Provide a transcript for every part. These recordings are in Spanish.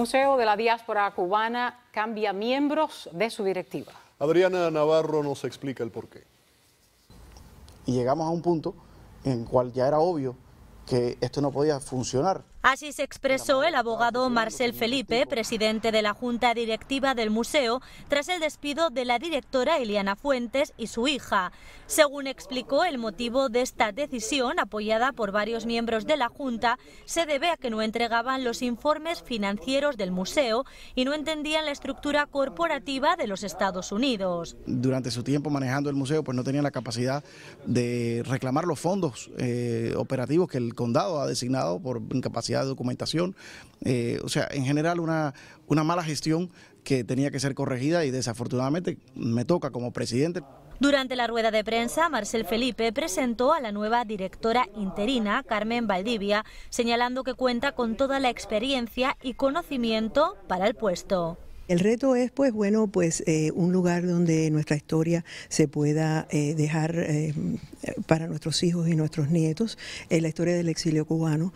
Museo de la Diáspora Cubana cambia miembros de su directiva. Adriana Navarro nos explica el porqué. Y llegamos a un punto en el cual ya era obvio que esto no podía funcionar. Así se expresó el abogado Marcel Felipe, presidente de la Junta Directiva del Museo, tras el despido de la directora Eliana Fuentes y su hija. Según explicó, el motivo de esta decisión, apoyada por varios miembros de la Junta, se debe a que no entregaban los informes financieros del museo y no entendían la estructura corporativa de los Estados Unidos. Durante su tiempo manejando el museo, pues no tenían la capacidad de reclamar los fondos eh, operativos que el condado ha designado por incapacidad documentación. Eh, o sea, en general una, una mala gestión que tenía que ser corregida y desafortunadamente me toca como presidente. Durante la rueda de prensa, Marcel Felipe presentó a la nueva directora interina, Carmen Valdivia, señalando que cuenta con toda la experiencia y conocimiento para el puesto. El reto es, pues bueno, pues eh, un lugar donde nuestra historia se pueda eh, dejar eh, para nuestros hijos y nuestros nietos, la historia del exilio cubano,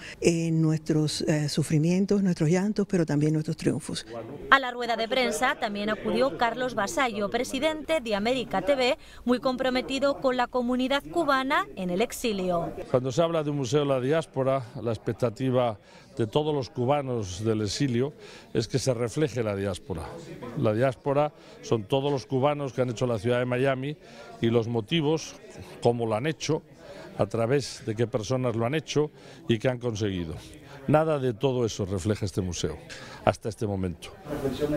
nuestros sufrimientos, nuestros llantos, pero también nuestros triunfos. A la rueda de prensa también acudió Carlos Basallo, presidente de América TV, muy comprometido con la comunidad cubana en el exilio. Cuando se habla de un museo de la diáspora, la expectativa de todos los cubanos del exilio es que se refleje la diáspora. La diáspora son todos los cubanos que han hecho la ciudad de Miami y los motivos, como lo han hecho, a través de qué personas lo han hecho y qué han conseguido. Nada de todo eso refleja este museo hasta este momento.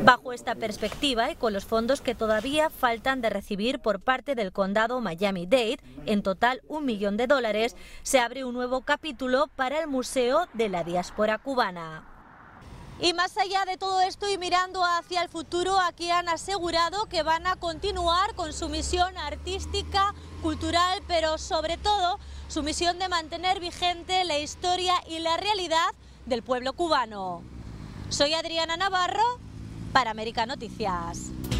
Bajo esta perspectiva y con los fondos que todavía faltan de recibir por parte del condado Miami-Dade, en total un millón de dólares, se abre un nuevo capítulo para el Museo de la Diáspora Cubana. Y más allá de todo esto y mirando hacia el futuro, aquí han asegurado que van a continuar con su misión artística cultural, pero sobre todo su misión de mantener vigente la historia y la realidad del pueblo cubano. Soy Adriana Navarro para América Noticias.